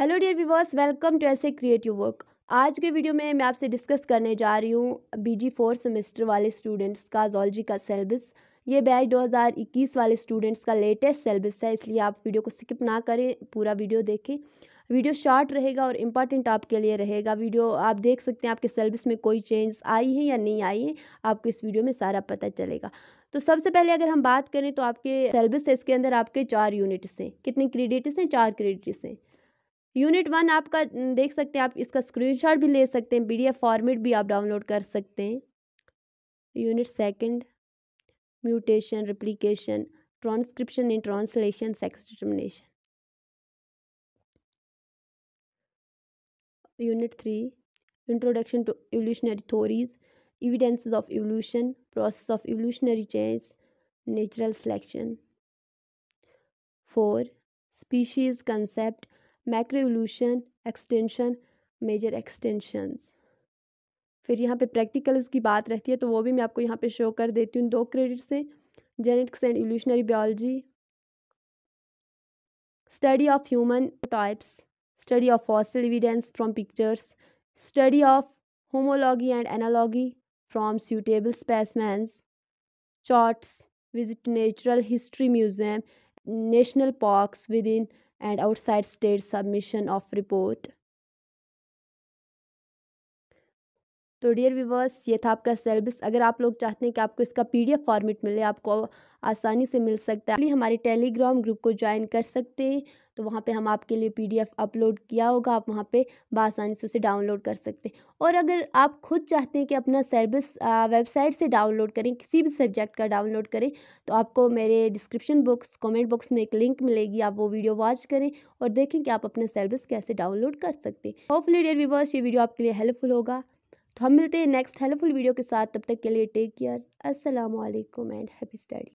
Hello dear viewers welcome to ऐसे creative work आज के वीडियो में मैं आपसे डिस्कस करने जा रही हूँ बीजी फोर सेमेस्टर वाले स्टूडेंट्स का जोलॉजी का सेलेबस ये बैच 2021 वाले स्टूडेंट्स का लेटेस्ट सेलेबस है इसलिए आप वीडियो को स्किप ना करें पूरा वीडियो देखें वीडियो शॉर्ट रहेगा और इम्पॉर्टेंट आपके लिए रहेगा वीडियो आप देख सकते हैं आपके सिलेबस में कोई चेंज आई है या नहीं आई है आपको इस वीडियो में सारा पता चलेगा तो सबसे पहले अगर हम बात करें तो आपके सिलेबस है इसके अंदर आपके चार यूनिट्स हैं कितने क्रेडिट्स हैं चार क्रेडिट्स हैं यूनिट वन आपका देख सकते हैं आप इसका स्क्रीनशॉट भी ले सकते हैं पीडीएफ फॉर्मेट भी आप डाउनलोड कर सकते हैं unit second mutation replication transcription and translation sex determination unit 3 introduction to evolutionary theories evidences of evolution process of evolutionary change natural selection 4 species concept macroevolution extension major extensions फिर यहाँ पे practicals की बात रहती है तो वो भी मैं आपको यहाँ पे शो कर देती हूँ दो क्रेडिट से genetics and evolutionary biology study of human types study of fossil evidence from pictures, study of homology and analogy from suitable specimens, charts, visit Natural History Museum, national parks within and outside state submission of report. तो dear viewers ये था आपका syllabus अगर आप लोग चाहते हैं कि आपको इसका पीडीएफ फॉर्मेट मिले आपको आसानी से मिल सकता है हमारे टेलीग्राम ग्रुप को ज्वाइन कर सकते हैं तो वहाँ पे हम आपके लिए पीडीएफ अपलोड किया होगा आप वहाँ पे बसानी से उसे डाउनलोड कर सकते हैं और अगर आप खुद चाहते हैं कि अपना सर्विस वेबसाइट से डाउनलोड करें किसी भी सब्जेक्ट का डाउनलोड करें तो आपको मेरे डिस्क्रिप्शन बॉक्स कमेंट बॉक्स में एक लिंक मिलेगी आप वो वीडियो वॉच करें और देखें कि आप अपना सर्विस कैसे डाउनलोड कर सकते हैं होपफुली डियर व्यूवर्स ये वीडियो आपके लिए हेल्पफुल होगा तो हम मिलते हैं नेक्स्ट हेल्पफुल वीडियो के साथ तब तक के लिए take care Aslam and happy study